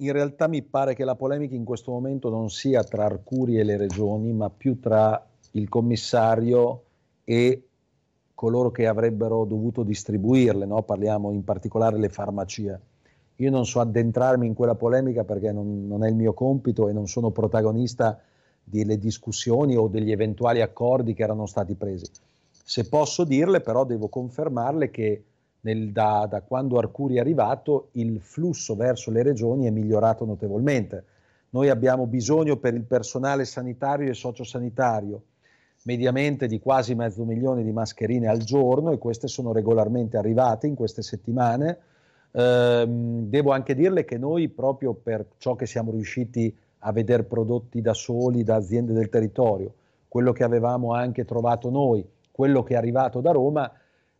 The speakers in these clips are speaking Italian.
in realtà mi pare che la polemica in questo momento non sia tra Arcuri e le regioni, ma più tra il commissario e coloro che avrebbero dovuto distribuirle, no? parliamo in particolare le farmacie. Io non so addentrarmi in quella polemica perché non, non è il mio compito e non sono protagonista delle discussioni o degli eventuali accordi che erano stati presi. Se posso dirle però devo confermarle che nel, da, da, quando Arcuri è arrivato il flusso verso le regioni è migliorato notevolmente. Noi abbiamo bisogno per il personale sanitario e sociosanitario mediamente di quasi mezzo milione di mascherine al giorno e queste sono regolarmente arrivate in queste settimane. Ehm, devo anche dirle che noi proprio per ciò che siamo riusciti a vedere prodotti da soli, da aziende del territorio, quello che avevamo anche trovato noi, quello che è arrivato da Roma,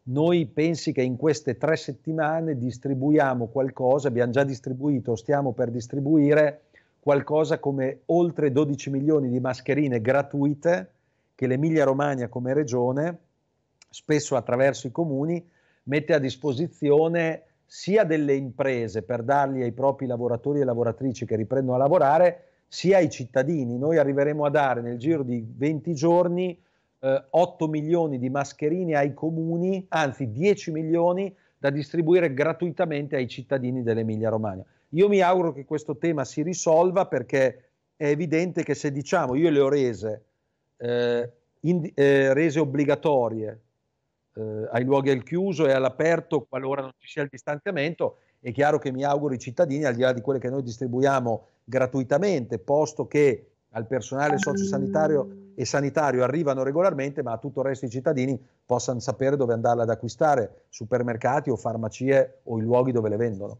noi pensi che in queste tre settimane distribuiamo qualcosa, abbiamo già distribuito, stiamo per distribuire qualcosa come oltre 12 milioni di mascherine gratuite che l'Emilia Romagna come regione, spesso attraverso i comuni, mette a disposizione sia delle imprese per darli ai propri lavoratori e lavoratrici che riprendono a lavorare, sia ai cittadini. Noi arriveremo a dare nel giro di 20 giorni eh, 8 milioni di mascherine ai comuni, anzi 10 milioni da distribuire gratuitamente ai cittadini dell'Emilia Romagna. Io mi auguro che questo tema si risolva perché è evidente che se diciamo io le ho rese, eh, in, eh, rese obbligatorie eh, ai luoghi al chiuso e all'aperto qualora non ci sia il distanziamento, è chiaro che mi auguro i cittadini, al di là di quelle che noi distribuiamo gratuitamente, posto che al personale mm. sociosanitario e sanitario arrivano regolarmente, ma a tutto il resto i cittadini possano sapere dove andarla ad acquistare, supermercati o farmacie o i luoghi dove le vendono.